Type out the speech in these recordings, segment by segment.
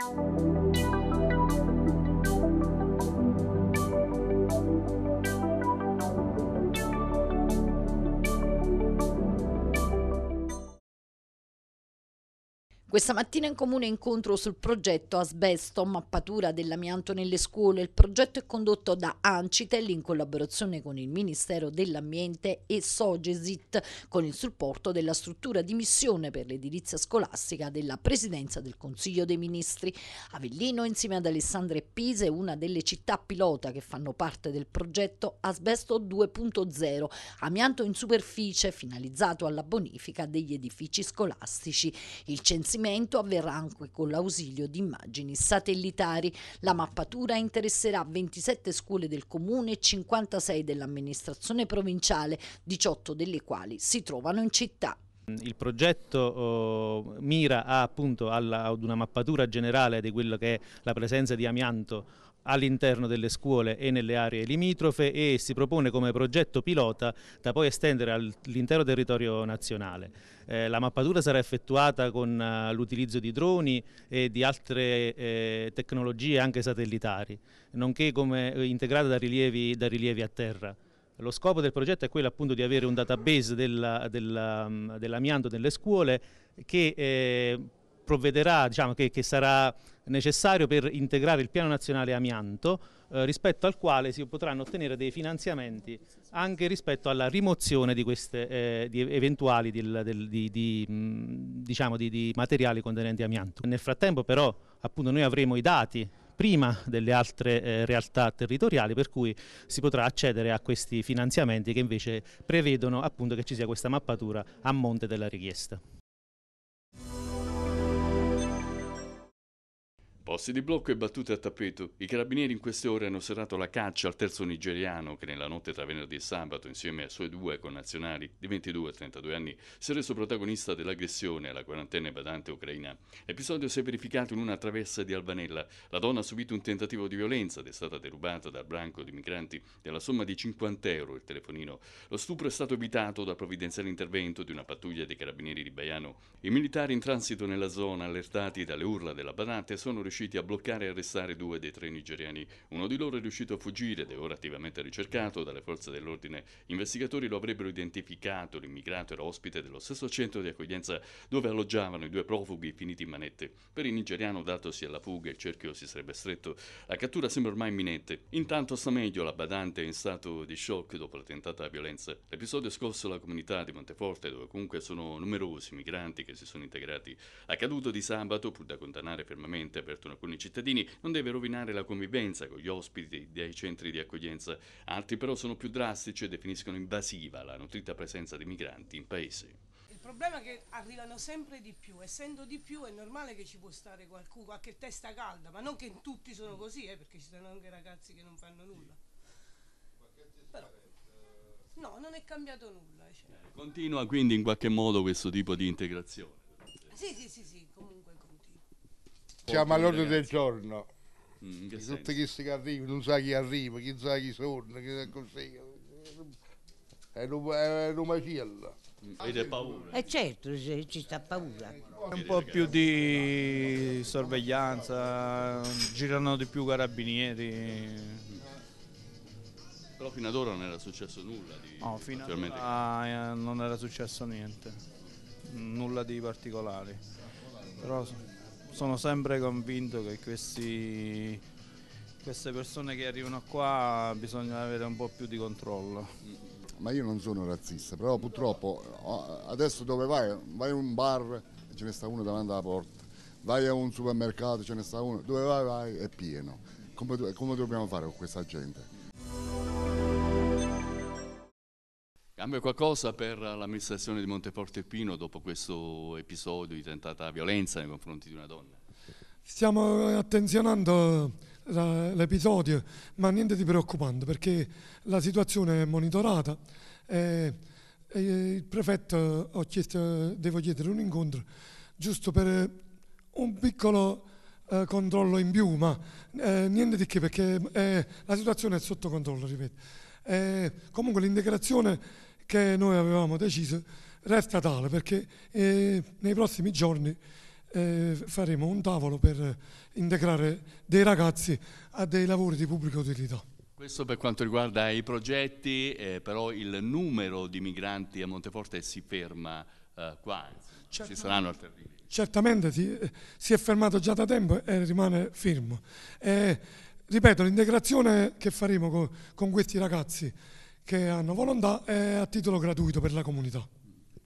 Thank you. Questa mattina in comune incontro sul progetto Asbesto, mappatura dell'amianto nelle scuole. Il progetto è condotto da Ancitel in collaborazione con il Ministero dell'Ambiente e Sogesit con il supporto della struttura di missione per l'edilizia scolastica della Presidenza del Consiglio dei Ministri. Avellino insieme ad Alessandra e Pisa è una delle città pilota che fanno parte del progetto Asbesto 2.0, amianto in superficie finalizzato alla bonifica degli edifici scolastici. Il censimento censimento avverrà anche con l'ausilio di immagini satellitari. La mappatura interesserà 27 scuole del comune e 56 dell'amministrazione provinciale, 18 delle quali si trovano in città. Il progetto oh, mira a, appunto alla, ad una mappatura generale di quello che è la presenza di amianto all'interno delle scuole e nelle aree limitrofe e si propone come progetto pilota da poi estendere all'intero territorio nazionale. Eh, la mappatura sarà effettuata con uh, l'utilizzo di droni e di altre eh, tecnologie anche satellitari, nonché come, eh, integrata da rilievi, da rilievi a terra. Lo scopo del progetto è quello appunto di avere un database dell'amianto della, dell nelle scuole che eh, provvederà, diciamo, che, che sarà necessario per integrare il piano nazionale amianto eh, rispetto al quale si potranno ottenere dei finanziamenti anche rispetto alla rimozione di queste eh, di eventuali del, del, di, di, mh, diciamo di materiali contenenti amianto. Nel frattempo però appunto noi avremo i dati prima delle altre eh, realtà territoriali per cui si potrà accedere a questi finanziamenti che invece prevedono appunto che ci sia questa mappatura a monte della richiesta. Posti di blocco e battute a tappeto. I carabinieri in queste ore hanno serrato la caccia al terzo nigeriano che nella notte tra venerdì e sabato, insieme ai suoi due connazionali di 22 e 32 anni, si è reso protagonista dell'aggressione alla quarantenne badante ucraina. L'episodio si è verificato in una traversa di Albanella. La donna ha subito un tentativo di violenza ed è stata derubata dal branco di migranti della somma di 50 euro il telefonino. Lo stupro è stato evitato dal provvidenziale intervento di una pattuglia dei carabinieri di Baiano. I militari in transito nella zona, allertati dalle urla della badante, sono riusciti riusciti a bloccare e arrestare due dei tre nigeriani. Uno di loro è riuscito a fuggire ed è ora attivamente ricercato dalle forze dell'ordine. Investigatori lo avrebbero identificato, l'immigrato era ospite dello stesso centro di accoglienza dove alloggiavano i due profughi finiti in manette. Per il nigeriano, datosi alla fuga, il cerchio si sarebbe stretto. La cattura sembra ormai imminente. Intanto sta meglio la badante è in stato di shock dopo la tentata violenza. L'episodio è scosso la comunità di Monteforte, dove comunque sono numerosi migranti che si sono integrati. Accaduto di sabato, pur da condannare fermamente, ha aperto dicono alcuni cittadini, non deve rovinare la convivenza con gli ospiti dei centri di accoglienza. Altri però sono più drastici e definiscono invasiva la nutrita presenza di migranti in paese. Il problema è che arrivano sempre di più, essendo di più è normale che ci può stare qualcuno, qualche testa calda, ma non che tutti sono così, eh, perché ci sono anche ragazzi che non fanno nulla. Però, no, non è cambiato nulla. Eh, cioè. Continua quindi in qualche modo questo tipo di integrazione. Sì, sì, sì, sì siamo all'ordine del giorno. Mm, Tutti questi che arrivano, non sa chi arriva, chi sa chi sono, chi sa così. È una macella. Ed è mm, paura. E eh certo, ci sta paura. Un po' più di sorveglianza, girano di più carabinieri. Però fino ad ora non era successo nulla di No, fino ad ora eh, non era successo niente, nulla di particolare. Però sono sempre convinto che questi, queste persone che arrivano qua bisogna avere un po' più di controllo. Ma io non sono razzista, però purtroppo oh, adesso dove vai? Vai a un bar e ce ne sta uno davanti alla porta, vai a un supermercato e ce ne sta uno, dove vai vai è pieno. Come, come dobbiamo fare con questa gente? cambia qualcosa per l'amministrazione di Monteforte Pino dopo questo episodio di tentata violenza nei confronti di una donna? Stiamo attenzionando l'episodio, ma niente di preoccupante perché la situazione è monitorata. E, il prefetto chiesto, devo chiedere un incontro giusto per un piccolo eh, controllo in più, ma eh, niente di che perché eh, la situazione è sotto controllo, ripeto. comunque l'integrazione che noi avevamo deciso resta tale perché eh, nei prossimi giorni eh, faremo un tavolo per integrare dei ragazzi a dei lavori di pubblica utilità. Questo per quanto riguarda i progetti, eh, però il numero di migranti a Monteforte si ferma eh, qua, ci certo. saranno altri arrivi. Certamente si, eh, si, è fermato già da tempo e rimane fermo. Eh, ripeto, l'integrazione che faremo con, con questi ragazzi che hanno volontà è a titolo gratuito per la comunità.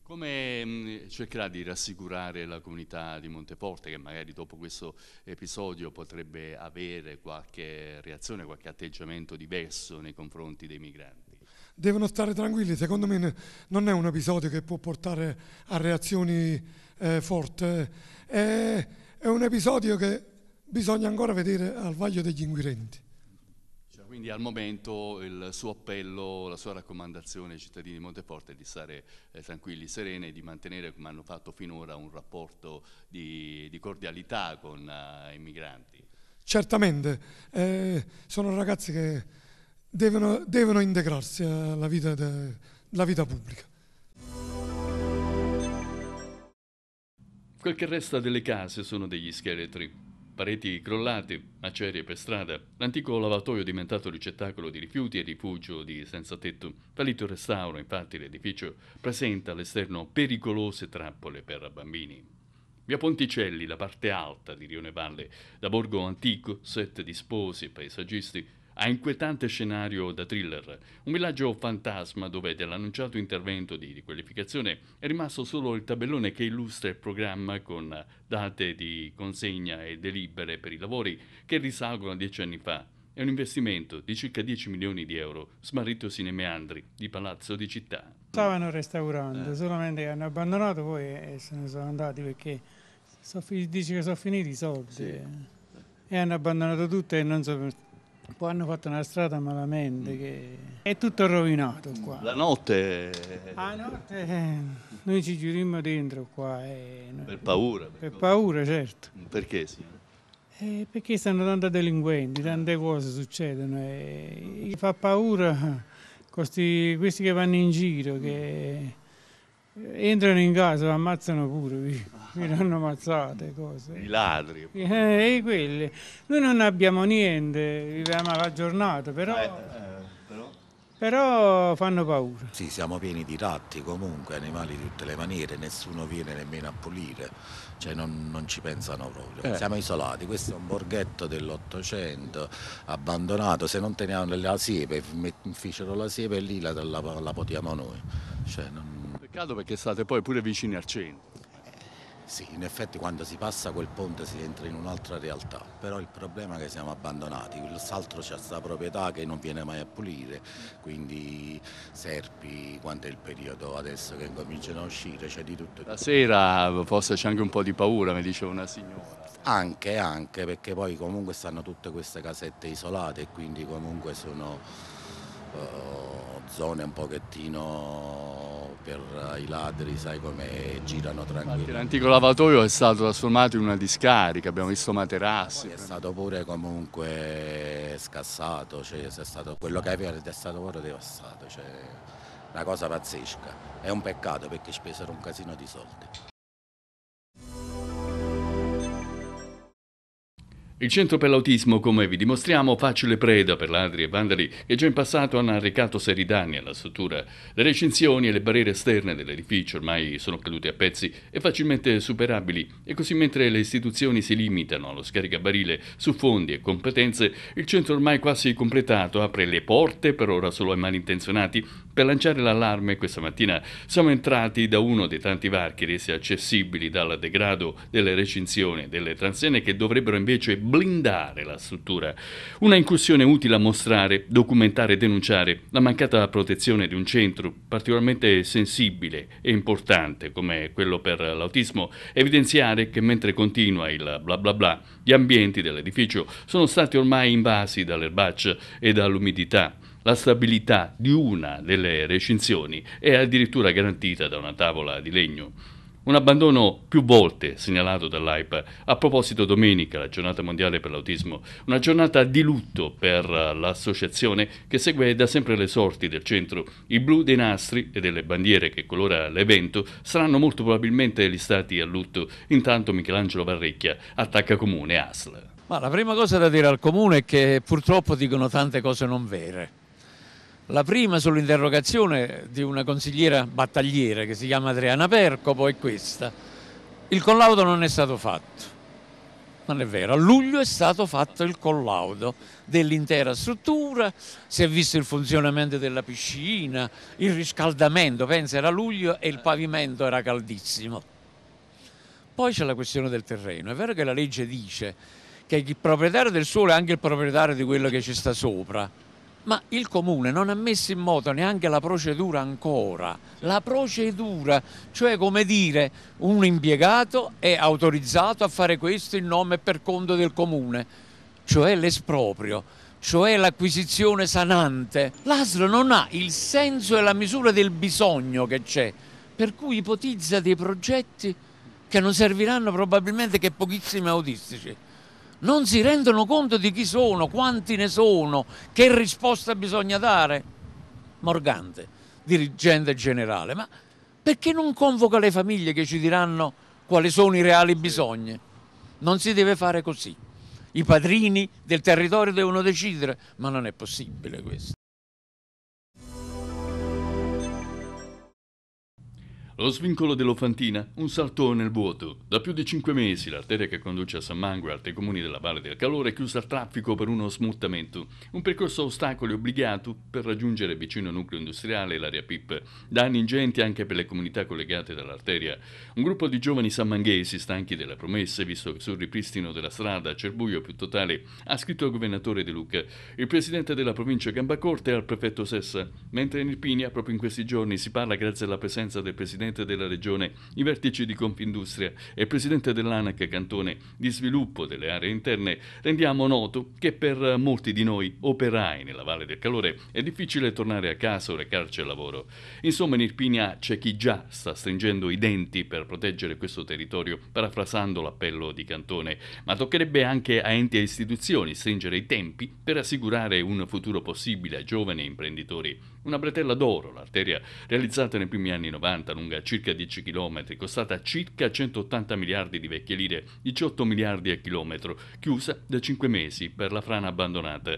Come mm, cercherà di rassicurare la comunità di Monteporte che magari dopo questo episodio potrebbe avere qualche reazione, qualche atteggiamento diverso nei confronti dei migranti? Devono stare tranquilli, secondo me non è un episodio che può portare a reazioni eh, forti, è, è un episodio che bisogna ancora vedere al vaglio degli inquirenti quindi al momento il suo appello, la sua raccomandazione ai cittadini di Monteforte è di stare eh, tranquilli, sereni e di mantenere, come hanno fatto finora, un rapporto di, di cordialità con eh, i migranti. Certamente, eh, sono ragazzi che devono, devono integrarsi alla vita, de, alla vita pubblica. Quel che resta delle case sono degli scheletri pareti crollate, macerie per strada, l'antico lavatoio diventato ricettacolo di rifiuti e rifugio di senza tetto. Fallito il restauro, infatti, l'edificio presenta all'esterno pericolose trappole per bambini. Via Ponticelli, la parte alta di Rione Valle, da borgo antico, set di sposi e paesaggisti, a inquietante scenario da thriller. Un villaggio fantasma dove dell'annunciato intervento di riqualificazione è rimasto solo il tabellone che illustra il programma con date di consegna e delibere per i lavori che risalgono a dieci anni fa. È un investimento di circa 10 milioni di euro, smarritosi nei meandri di Palazzo di Città. Stavano restaurando, eh. solamente hanno abbandonato poi e eh, se ne sono andati perché so, dice che sono finiti i soldi. Sì. E hanno abbandonato tutto e non so poi hanno fatto una strada malamente mm. che è tutto rovinato qua. La notte... La notte eh, noi ci giriamo dentro qua. Eh, noi... Per paura? Per, per paura, certo. Mm, perché sì? Eh, perché stanno tanti delinquenti, eh. tante cose succedono e eh, fa paura questi, questi che vanno in giro che entrano in casa, lo ammazzano pure, vi, vi hanno ammazzate cose. I ladri. Eh, e quelli. Noi non abbiamo niente, viviamo la giornata, però, eh, eh, però... però... fanno paura. Sì, siamo pieni di ratti comunque, animali di tutte le maniere, nessuno viene nemmeno a pulire, cioè non, non ci pensano proprio. Eh. Siamo isolati, questo è un borghetto dell'Ottocento abbandonato, se non teniamo la siepe, fecero la siepe e lì la, la, la potiamo noi. Cioè, non, Peccato perché state poi pure vicini al centro. Sì, in effetti quando si passa quel ponte si entra in un'altra realtà, però il problema è che siamo abbandonati, il saltro c'è questa proprietà che non viene mai a pulire, quindi serpi, quando è il periodo adesso che cominciano a uscire, c'è di tutto. La sera forse c'è anche un po' di paura, mi diceva una signora. Anche, anche, perché poi comunque stanno tutte queste casette isolate e quindi comunque sono uh, zone un pochettino per eh, i ladri, sai come girano tranquilli. L'antico lavatoio è stato trasformato in una discarica, abbiamo visto materassi. è stato pure comunque scassato, cioè, quello che aveva è stato pure devastato, cioè, una cosa pazzesca. È un peccato perché spesero un casino di soldi. Il Centro per l'Autismo, come vi dimostriamo, facile preda per ladri e vandali che già in passato hanno arrecato seri danni alla struttura. Le recinzioni e le barriere esterne dell'edificio ormai sono cadute a pezzi e facilmente superabili e così mentre le istituzioni si limitano allo scaricabarile su fondi e competenze, il centro ormai quasi completato apre le porte per ora solo ai malintenzionati per lanciare l'allarme questa mattina siamo entrati da uno dei tanti varchi resi accessibili dal degrado delle recinzioni delle transene che dovrebbero invece blindare la struttura. Una incursione utile a mostrare, documentare e denunciare la mancata protezione di un centro particolarmente sensibile e importante come quello per l'autismo, evidenziare che mentre continua il bla bla bla, gli ambienti dell'edificio sono stati ormai invasi dall'erbaccia e dall'umidità la stabilità di una delle recinzioni è addirittura garantita da una tavola di legno. Un abbandono più volte segnalato dall'AIPA. A proposito, domenica, la giornata mondiale per l'autismo, una giornata di lutto per l'associazione che segue da sempre le sorti del centro. I blu dei nastri e delle bandiere che colora l'evento saranno molto probabilmente listati a lutto. Intanto Michelangelo Varrecchia attacca comune ASL. Ma la prima cosa da dire al comune è che purtroppo dicono tante cose non vere la prima sull'interrogazione di una consigliera battagliera che si chiama Adriana Percopo è questa. Il collaudo non è stato fatto. Non è vero, a luglio è stato fatto il collaudo dell'intera struttura, si è visto il funzionamento della piscina, il riscaldamento, pensa era luglio e il pavimento era caldissimo. Poi c'è la questione del terreno, è vero che la legge dice che il proprietario del suolo è anche il proprietario di quello che ci sta sopra, ma il comune non ha messo in moto neanche la procedura ancora, la procedura, cioè come dire un impiegato è autorizzato a fare questo in nome e per conto del comune, cioè l'esproprio, cioè l'acquisizione sanante. L'ASL non ha il senso e la misura del bisogno che c'è, per cui ipotizza dei progetti che non serviranno probabilmente che pochissimi autistici non si rendono conto di chi sono, quanti ne sono, che risposta bisogna dare. Morgante, dirigente generale, ma perché non convoca le famiglie che ci diranno quali sono i reali bisogni? Non si deve fare così. I padrini del territorio devono decidere, ma non è possibile questo. Lo svincolo dell'Ofantina, un salto nel vuoto. Da più di cinque mesi l'arteria che conduce a San Mango e altri comuni della Valle del Calore è chiusa al traffico per uno smuttamento, un percorso a ostacoli obbligato per raggiungere vicino al nucleo industriale l'area PIP. Danni ingenti anche per le comunità collegate dall'arteria. Un gruppo di giovani sammanghesi, stanchi delle promesse, visto sul ripristino della strada Cerbuio più totale, ha scritto al governatore De Luca, il presidente della provincia Gambacorte e al prefetto Sessa, mentre in Irpinia proprio in questi giorni si parla grazie alla presenza del presidente presidente della regione, i vertici di Confindustria e il presidente dell'ANAC Cantone di Sviluppo delle Aree Interne, rendiamo noto che per molti di noi operai nella Valle del Calore è difficile tornare a casa o recarci al lavoro. Insomma, in Irpinia c'è chi già sta stringendo i denti per proteggere questo territorio, parafrasando l'appello di Cantone, ma toccherebbe anche a enti e istituzioni stringere i tempi per assicurare un futuro possibile a giovani imprenditori una bretella d'oro, l'arteria realizzata nei primi anni 90, lunga circa 10 km, costata circa 180 miliardi di vecchie lire, 18 miliardi a chilometro, chiusa da 5 mesi per la frana abbandonata.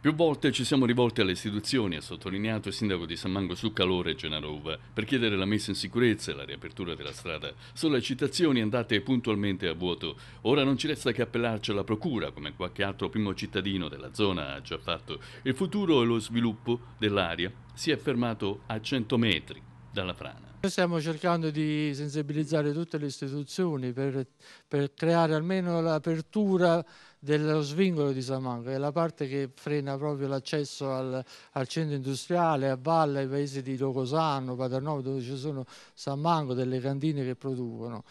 Più volte ci siamo rivolti alle istituzioni, ha sottolineato il sindaco di San Mango su Calore Uva, per chiedere la messa in sicurezza e la riapertura della strada. Sollecitazioni andate puntualmente a vuoto. Ora non ci resta che appellarci alla procura, come qualche altro primo cittadino della zona ha già fatto. Il futuro e lo sviluppo dell'area si è fermato a 100 metri dalla frana. Noi stiamo cercando di sensibilizzare tutte le istituzioni per, per creare almeno l'apertura dello svingolo di Samango, è la parte che frena proprio l'accesso al, al, centro industriale, a valle, ai paesi di Locosano, Paternovo, dove ci sono Samango, delle cantine che producono.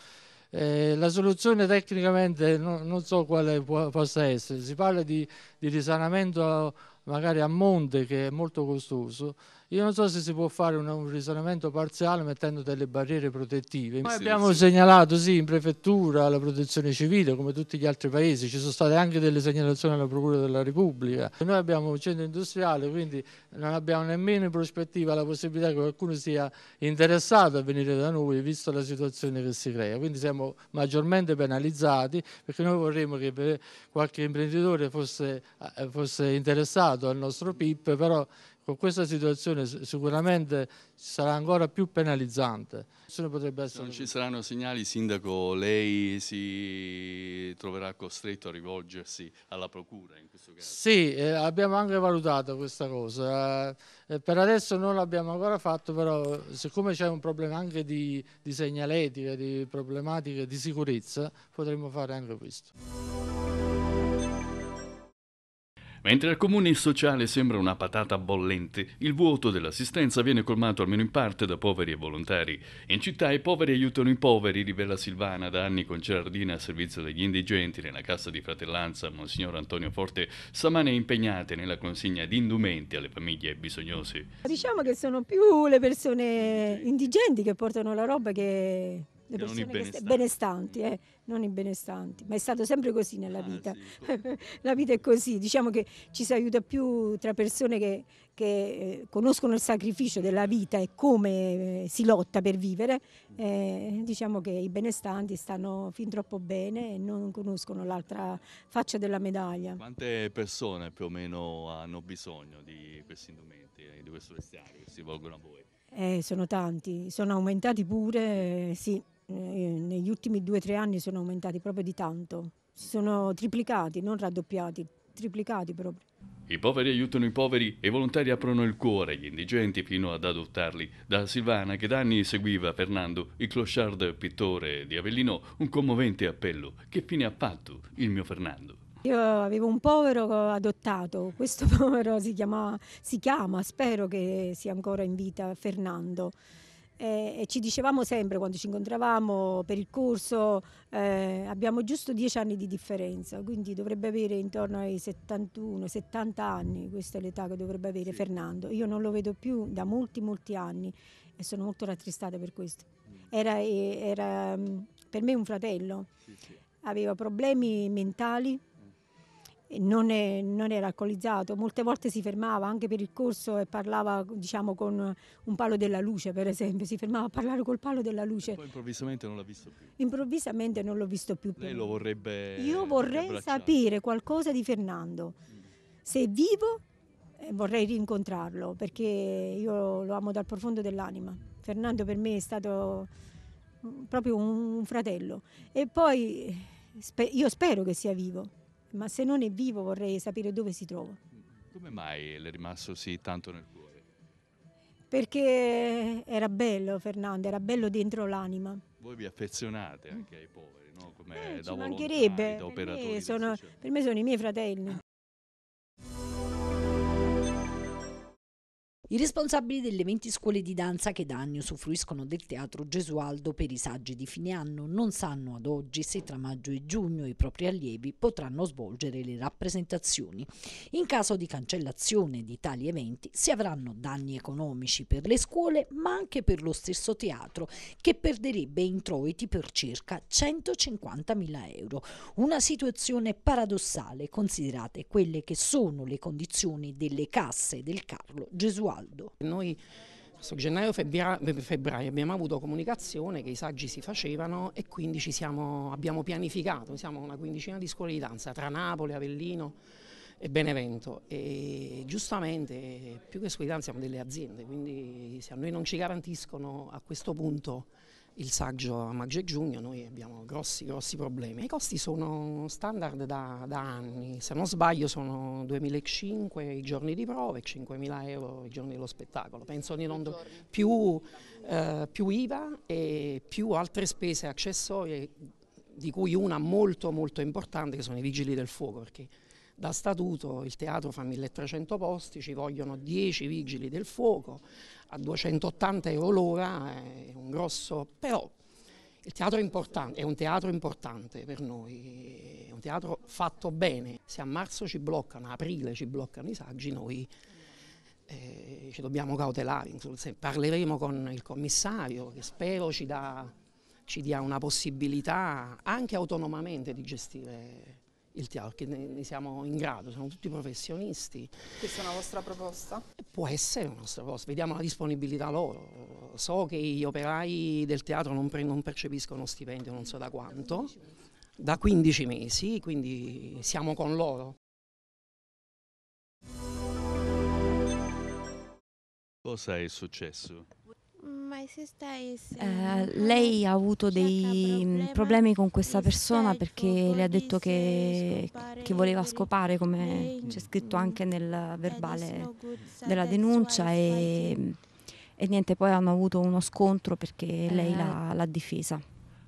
Eh, la soluzione tecnicamente no, non so quale può, possa essere, si parla di, di risanamento magari a monte che è molto costoso, io non so se si può fare un, un risanamento parziale mettendo delle barriere protettive. Noi abbiamo segnalato sì, in prefettura alla protezione civile, come tutti gli altri paesi, ci sono state anche delle segnalazioni alla Procura della Repubblica. Noi abbiamo un centro industriale, quindi non abbiamo nemmeno in prospettiva la possibilità che qualcuno sia interessato a venire da noi, visto la situazione che si crea. Quindi siamo maggiormente penalizzati perché noi vorremmo che qualche imprenditore fosse, eh, fosse interessato al nostro PIP, però con questa situazione sicuramente sarà ancora più penalizzante. Se non ci saranno segnali, Sindaco, lei si troverà costretto a rivolgersi alla Procura in questo caso? Sì, eh, abbiamo anche valutato questa cosa. Eh, per adesso non l'abbiamo ancora fatto, però eh, siccome c'è un problema anche di, di segnaletica, di problematiche di sicurezza, potremmo fare anche questo. Mentre al comune il sociale sembra una patata bollente, il vuoto dell'assistenza viene colmato almeno in parte da poveri e volontari. In città i poveri aiutano i poveri, rivela Silvana, da anni con Gerardina a servizio degli indigenti nella Cassa di Fratellanza. Monsignor Antonio Forte stamane è impegnata nella consegna di indumenti alle famiglie bisognose. Diciamo che sono più le persone indigenti che portano la roba che le persone benestanti, benestanti eh, non i benestanti, ma è stato sempre così nella ah, vita. sì. la vita è così, diciamo che ci si aiuta più tra persone che, che eh, conoscono il sacrificio della vita e come eh, si lotta per vivere, mm. eh, diciamo che i benestanti stanno fin troppo bene e non conoscono l'altra faccia della medaglia. Quante persone più o meno hanno bisogno di questi indumenti, eh, di questo vestiario che si volgono a voi? Eh, sono tanti, sono aumentati pure, sì, eh, eh, negli ultimi due o tre anni sono aumentati proprio di tanto, si sono triplicati, non raddoppiati, triplicati proprio. I poveri aiutano i poveri e i volontari aprono il cuore agli indigenti fino ad adottarli. Da Silvana, che da anni seguiva Fernando, il clochard pittore di Avellino, un commovente appello. Che fine ha fatto il mio Fernando? Io avevo un povero adottato, questo povero si, chiamava, si chiama, spero che sia ancora in vita, Fernando eh, e ci dicevamo sempre quando ci incontravamo per il corso, eh, abbiamo giusto 10 anni di differenza, quindi dovrebbe avere intorno ai 71-70 anni, questa è l'età che dovrebbe avere sì. Fernando. Io non lo vedo più da molti, molti anni e sono molto rattristata per questo. Mm. Era, eh, era mm, per me un fratello, sì, sì. aveva problemi mentali non, è, non, era alcolizzato, molte volte si fermava anche per il corso e parlava diciamo, con un palo della luce per esempio, si fermava a parlare col palo della luce. E poi improvvisamente non l'ha visto più. Improvvisamente non l'ho visto più. Lei lo vorrebbe... Io vorrei sapere qualcosa di Fernando. Se è vivo eh, vorrei rincontrarlo perché io lo amo dal profondo dell'anima. Fernando per me è stato mm, proprio un fratello e poi eh, io spero che sia vivo ma se non è vivo vorrei sapere dove si trova. Come mai le è rimasto così tanto nel cuore? Perché era bello Fernando, era bello dentro l'anima. Voi vi affezionate anche ai poveri, no? Come eh, da ci mancherebbe, da per me, sono, per me sono i miei fratelli. I responsabili delle 20 scuole di danza che da anni usufruiscono del teatro Gesualdo per i saggi di fine anno non sanno ad oggi se tra maggio e giugno i propri allievi potranno svolgere le rappresentazioni. In caso di cancellazione di tali eventi si avranno danni economici per le scuole ma anche per lo stesso teatro che perderebbe introiti per circa 150.000 euro. Una situazione paradossale considerate quelle che sono le condizioni delle casse del Carlo Gesualdo caldo. Noi questo gennaio e febbraio abbiamo avuto comunicazione che i saggi si facevano e quindi siamo, abbiamo pianificato, siamo una quindicina di scuole di danza tra Napoli, Avellino e Benevento e giustamente più che scuole di danza siamo delle aziende, quindi se a noi non ci garantiscono a questo punto il saggio a maggio e giugno, noi abbiamo grossi, grossi problemi. I costi sono standard da, da anni, se non sbaglio sono 2.500 i giorni di prove e 5.000 euro i giorni dello spettacolo. Penso di non più, eh, più IVA e più altre spese accessorie, di cui una molto molto importante che sono i vigili del fuoco, perché da statuto il teatro fa 1300 posti, ci vogliono 10 vigili del fuoco, a 280 euro l'ora, è un grosso... però il teatro è, è un teatro importante per noi, è un teatro fatto bene. Se a marzo ci bloccano, a aprile ci bloccano i saggi, noi eh, ci dobbiamo cautelare. Parleremo con il commissario che spero ci, dà, ci dia una possibilità anche autonomamente di gestire il teatro, che ne siamo in grado, sono tutti professionisti. Questa è una vostra proposta? Può essere una nostra proposta, vediamo la disponibilità loro. So che gli operai del teatro non, non percepiscono stipendio, non so da quanto, da 15 mesi, quindi siamo con loro. Cosa è successo? Eh, lei ha avuto dei problemi con questa persona perché le ha detto che, che voleva scopare, come c'è scritto anche nel verbale della denuncia, e, e, niente, poi hanno avuto uno scontro perché eh. lei l'ha, l'ha difesa.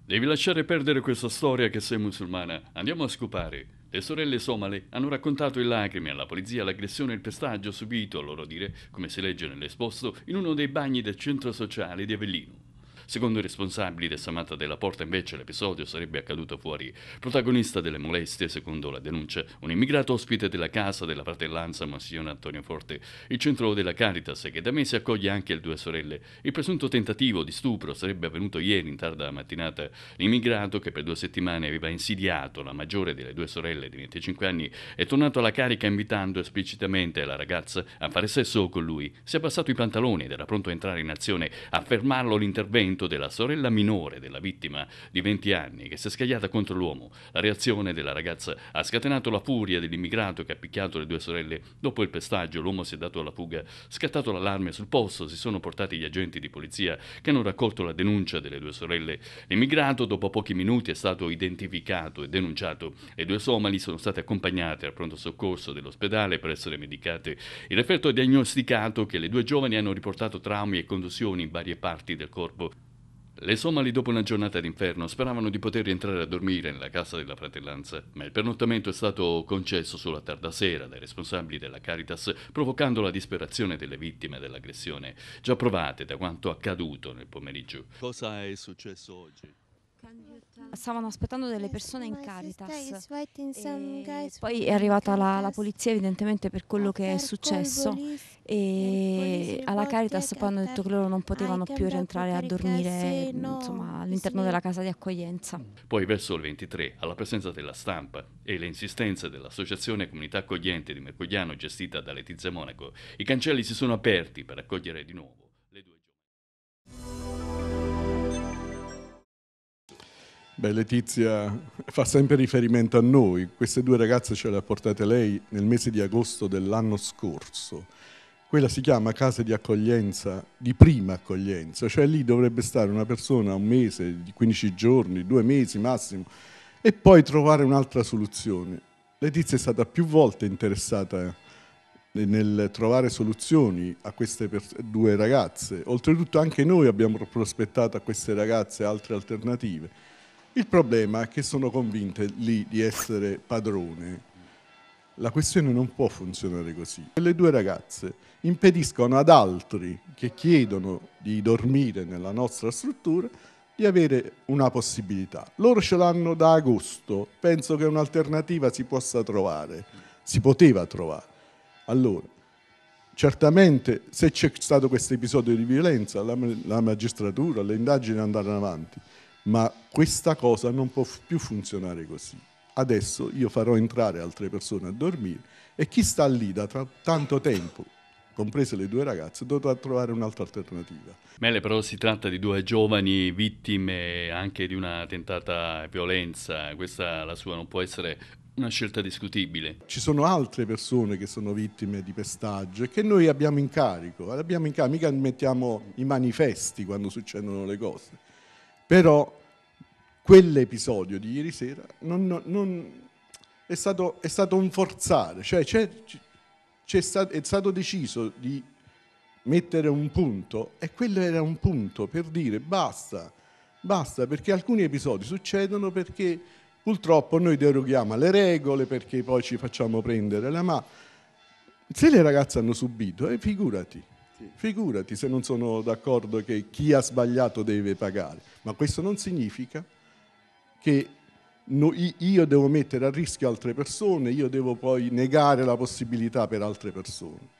Devi lasciare perdere questa storia che sei musulmana, andiamo a scopare. Le sorelle somale hanno raccontato in lacrime alla polizia l'aggressione e il pestaggio subito, a loro dire, come si legge nell'esposto, in uno dei bagni del centro sociale di Avellino. Secondo i responsabili destinata della porta invece l'episodio sarebbe accaduto fuori. Protagonista delle molestie, secondo la denuncia, un immigrato ospite della casa della fratellanza Monsignor Antonio Forte, il centro della Caritas che da mesi accoglie anche le due sorelle. Il presunto tentativo di stupro sarebbe avvenuto ieri in tarda mattinata. L'immigrato, che per due settimane aveva insidiato la maggiore delle due sorelle di 25 anni, è tornato alla carica invitando esplicitamente la ragazza a fare sesso con lui. Si è abbassato i pantaloni ed era pronto a entrare in azione, a fermarlo l'intervento comportamento della sorella minore della vittima di 20 anni che si è scagliata contro l'uomo. La reazione della ragazza ha scatenato la furia dell'immigrato che ha picchiato le due sorelle. Dopo il pestaggio l'uomo si è dato alla fuga, scattato l'allarme sul posto, si sono portati gli agenti di polizia che hanno raccolto la denuncia delle due sorelle. L'immigrato dopo pochi minuti è stato identificato e denunciato. Le due somali sono state accompagnate al pronto soccorso dell'ospedale per essere medicate. Il referto ha diagnosticato che le due giovani hanno riportato traumi e contusioni in varie parti del corpo. Le somali, dopo una giornata d'inferno, speravano di poter rientrare a dormire nella casa della fratellanza, ma il pernottamento è stato concesso solo a tarda sera dai responsabili della Caritas, provocando la disperazione delle vittime dell'aggressione, già provate da quanto accaduto nel pomeriggio. Cosa è successo oggi? stavano aspettando delle persone in Caritas. E poi è arrivata la, la, polizia evidentemente per quello che è successo e alla Caritas poi hanno detto che loro non potevano più rientrare a dormire insomma, all'interno della casa di accoglienza. Poi verso il 23, alla presenza della stampa e le insistenze dell'associazione Comunità Accogliente di Mercogliano gestita da Letizia Monaco, i cancelli si sono aperti per accogliere di nuovo Beh, Letizia fa sempre riferimento a noi, queste due ragazze ce le ha portate lei nel mese di agosto dell'anno scorso. Quella si chiama casa di accoglienza, di prima accoglienza, cioè lì dovrebbe stare una persona un mese, 15 giorni, due mesi massimo, e poi trovare un'altra soluzione. Letizia è stata più volte interessata nel trovare soluzioni a queste due ragazze. Oltretutto anche noi abbiamo prospettato a queste ragazze altre alternative il problema è che sono convinte lì di essere padrone. La questione non può funzionare così. Quelle due ragazze impediscono ad altri che chiedono di dormire nella nostra struttura di avere una possibilità. Loro ce l'hanno da agosto, penso che un'alternativa si possa trovare, si poteva trovare. Allora, certamente se c'è stato questo episodio di violenza, la, magistratura, le indagini andranno avanti, ma questa cosa non può più funzionare così. Adesso io farò entrare altre persone a dormire e chi sta lì da tra- tanto tempo, comprese le due ragazze, dovrà trovare un'altra alternativa. Mele, però si tratta di due giovani vittime anche di una tentata violenza, questa la sua non può essere una scelta discutibile. Ci sono altre persone che sono vittime di pestaggio e che noi abbiamo in carico, abbiamo in carico, mica mettiamo i manifesti quando succedono le cose. Però quell'episodio di ieri sera non, non, non è, stato, è, stato, un forzare, cioè c è, stato, è stato deciso di mettere un punto e quello era un punto per dire basta, basta perché alcuni episodi succedono perché purtroppo noi deroghiamo alle regole perché poi ci facciamo prendere la mano. Se le ragazze hanno subito, eh, figurati, Figurati se non sono d'accordo che chi ha sbagliato deve pagare, ma questo non significa che io devo mettere a rischio altre persone, io devo poi negare la possibilità per altre persone.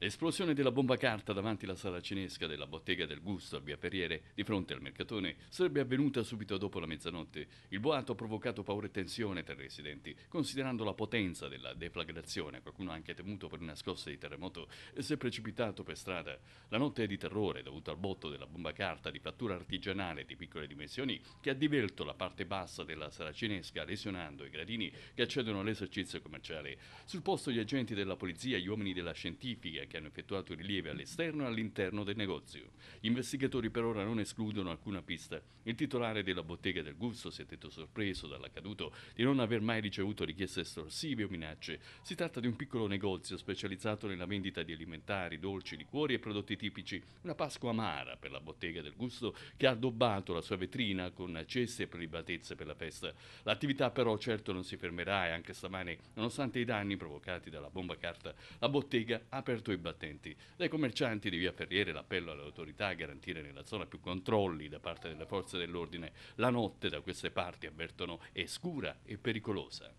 L'esplosione della bomba carta davanti alla sala cinesca della bottega del Gusto a via Perriere, di fronte al mercatone, sarebbe avvenuta subito dopo la mezzanotte. Il boato ha provocato paura e tensione tra i residenti, considerando la potenza della deflagrazione. Qualcuno ha anche temuto per una scossa di terremoto e si è precipitato per strada. La notte è di terrore, dovuta al botto della bomba carta di fattura artigianale di piccole dimensioni, che ha divelto la parte bassa della sala cinesca, lesionando i gradini che accedono all'esercizio commerciale. Sul posto gli agenti della polizia, gli uomini della scientifica, che hanno effettuato rilievi all'esterno e all'interno del negozio. Gli investigatori per ora non escludono alcuna pista. Il titolare della bottega del Gusto si è detto sorpreso dall'accaduto di non aver mai ricevuto richieste estorsive o minacce. Si tratta di un piccolo negozio specializzato nella vendita di alimentari, dolci, liquori e prodotti tipici. Una Pasqua amara per la bottega del Gusto che ha addobbato la sua vetrina con ceste e prelibatezze per la festa. L'attività però certo non si fermerà e anche stamane, nonostante i danni provocati dalla bomba carta, la bottega ha aperto i battenti. Dai commercianti di via Ferriere l'appello alle autorità a garantire nella zona più controlli da parte delle forze dell'ordine. La notte da queste parti avvertono è scura e pericolosa.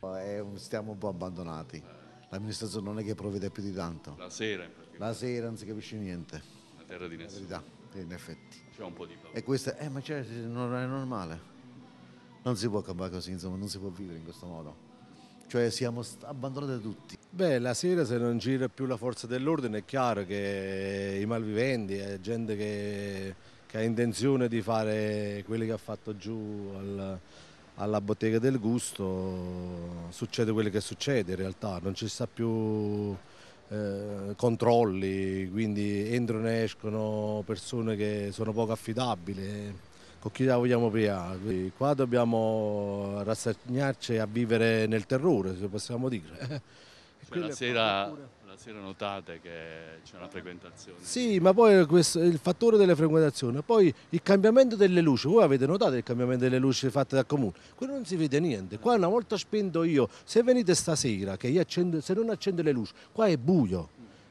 Eh, stiamo un po' abbandonati. L'amministrazione non è che provvede più di tanto. La sera, La sera non si capisce niente. La terra di nessuno. La verità, in effetti. C'è un po' di paura. E questa, eh, ma certo, non è normale. Non si può campare così, insomma, non si può vivere in questo modo cioè siamo abbandonati tutti. Beh, la sera se non gira più la forza dell'ordine è chiaro che eh, i malviventi, è eh, gente che, che ha intenzione di fare quelli che ha fatto giù al, alla bottega del gusto, succede quello che succede in realtà, non ci sta più eh, controlli, quindi entrano e escono persone che sono poco affidabili con ecco, chi la vogliamo pigliare. Quindi qua dobbiamo rassegnarci a vivere nel terrore, se possiamo dire. Cioè, la, sera, la sera notate che c'è una frequentazione. Sì, ma poi questo, il fattore delle frequentazioni, poi il cambiamento delle luci, voi avete notato il cambiamento delle luci fatte dal comune, qui non si vede niente, qua una volta spento io, se venite stasera, che accendo, se non accendo le luci, qua è buio.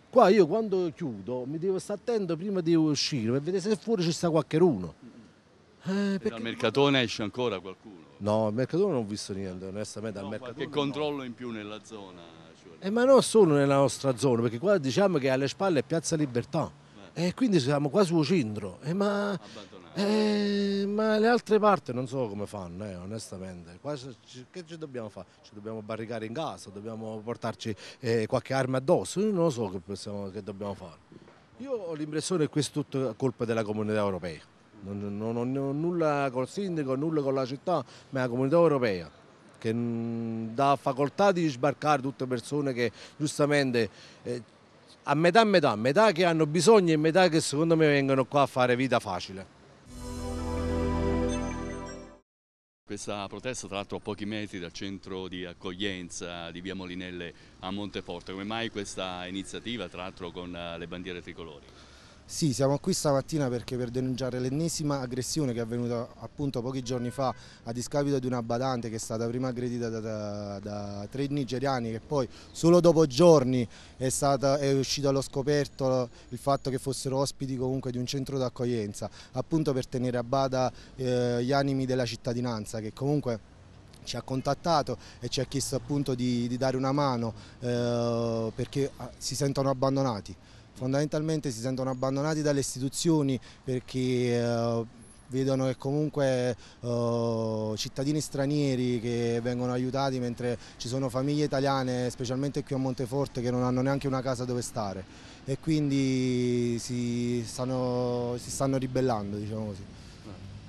Qua io quando chiudo mi devo stare attento prima di uscire per vedere se fuori ci sta qualcuno. Eh, Dal mercatone esce ancora qualcuno? No, al mercatone non ho visto niente, onestamente no, al Qualche controllo no. in più nella zona? Eh, ma non solo nella nostra zona, perché qua diciamo che alle spalle è Piazza Libertà. Eh. E eh, quindi siamo qua sul centro, eh, ma, eh, ma, le altre parti non so come fanno, onestamente. Qua, che ci dobbiamo fare? Ci dobbiamo barricare in casa, dobbiamo portarci qualche arma addosso, io non lo so che, possiamo, che dobbiamo fare. Io ho l'impressione che questo è tutto colpa della comunità europea non, non, non ho nulla col sindaco, nulla con la città, ma la comunità europea che mm, dà facoltà di sbarcare tutte persone che giustamente eh, a metà metà, metà che hanno bisogno e metà che secondo me vengono qua a fare vita facile. Questa protesta tra l'altro a pochi metri dal centro di accoglienza di Via Molinelle a Monteforte, come mai questa iniziativa tra l'altro con eh, le bandiere tricolori? Sì, siamo qui stamattina perché per denunciare l'ennesima aggressione che è avvenuta appunto pochi giorni fa a discapito di una badante che è stata prima aggredita da, da, da tre nigeriani che poi solo dopo giorni è, stata, è, uscito allo scoperto il fatto che fossero ospiti comunque di un centro d'accoglienza appunto per tenere a bada eh, gli animi della cittadinanza che comunque ci ha contattato e ci ha chiesto appunto di, di dare una mano eh, perché ah, si sentono abbandonati fondamentalmente si sentono abbandonati dalle istituzioni perché eh, vedono che comunque uh, cittadini stranieri che vengono aiutati mentre ci sono famiglie italiane, specialmente qui a Monteforte, che non hanno neanche una casa dove stare e quindi si stanno, si stanno ribellando, diciamo così.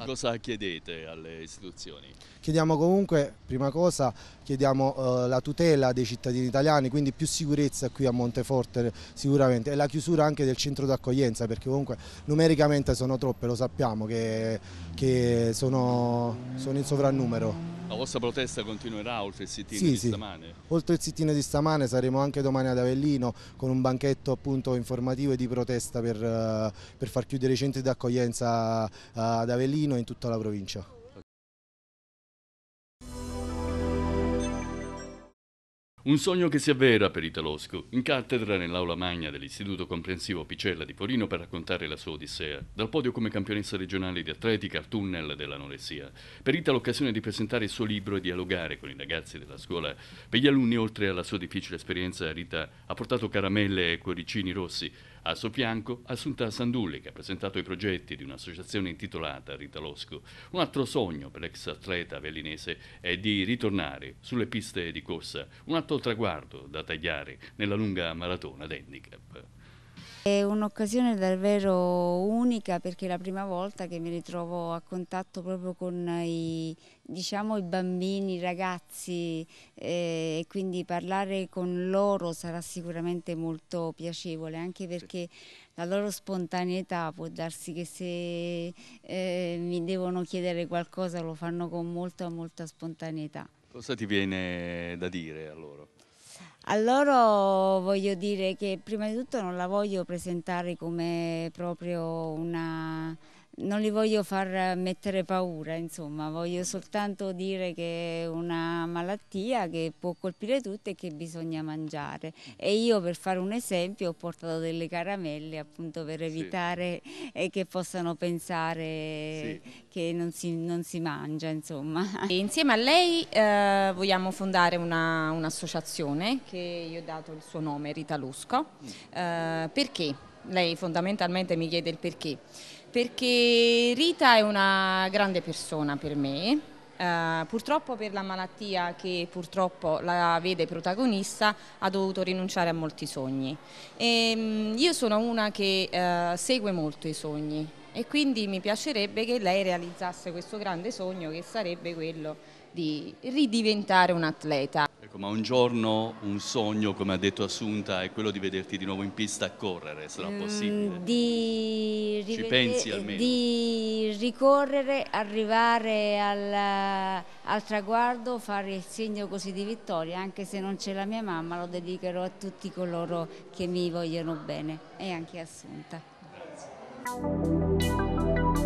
Ah. Cosa chiedete alle istituzioni? Chiediamo comunque, prima cosa, chiediamo eh, la tutela dei cittadini italiani, quindi più sicurezza qui a Monteforte sicuramente e la chiusura anche del centro d'accoglienza perché comunque numericamente sono troppe, lo sappiamo che, che sono, sono in sovrannumero. La vostra protesta continuerà oltre il sittino in sì, di sì. stamane? Oltre il sittino di stamane saremo anche domani ad Avellino con un banchetto appunto informativo e di protesta per, eh, per far chiudere i centri d'accoglienza eh, ad Avellino e in tutta la provincia. Un sogno che si avvera per Italosco, in cattedra nell'aula magna dell'Istituto Comprensivo Picella di Torino per raccontare la sua odissea, dal podio come campionessa regionale di atletica al tunnel dell'anoressia. Per Ita l'occasione di presentare il suo libro e dialogare con i ragazzi della scuola. Per gli alunni, oltre alla sua difficile esperienza, Rita ha portato caramelle e cuoricini rossi, al suo fianco Assunta Sandulli, che ha presentato i progetti di un'associazione intitolata Rita Losco. Un altro sogno per l'ex atleta vellinese è di ritornare sulle piste di corsa, un altro traguardo da tagliare nella lunga maratona d'handicap. È un'occasione davvero unica perché è la prima volta che mi ritrovo a contatto proprio con i, diciamo, i bambini, i ragazzi eh, e quindi parlare con loro sarà sicuramente molto piacevole anche perché la loro spontaneità può darsi che se eh, mi devono chiedere qualcosa lo fanno con molta molta spontaneità. Cosa ti viene da dire a loro? A loro voglio dire che prima di tutto non la voglio presentare come proprio una non li voglio far eh, mettere paura, insomma, voglio soltanto dire che è una malattia che può colpire tutti e che bisogna mangiare. E io per fare un esempio ho portato delle caramelle appunto per evitare sì. Eh, che possano pensare sì. che non si, non si, mangia, insomma. E insieme a lei eh, vogliamo fondare un'associazione che io ho dato il suo nome, Ritalusco. Lusco. Mm. Eh, perché? Lei fondamentalmente mi chiede il perché perché Rita è una grande persona per me, Uh, purtroppo per la malattia che purtroppo la vede protagonista ha dovuto rinunciare a molti sogni. E, um, io sono una che uh, segue molto i sogni e quindi mi piacerebbe che lei realizzasse questo grande sogno che sarebbe quello di ridiventare un atleta. Ecco, ma un giorno un sogno, come ha detto Assunta, è quello di vederti di nuovo in pista a correre, sarà mm, possibile? Mm, di, Ci pensi almeno? Di ricorrere, arrivare al, al traguardo, fare il segno così di vittoria, anche se non c'è la mia mamma, lo dedicherò a tutti coloro che mi vogliono bene e anche Assunta. Grazie.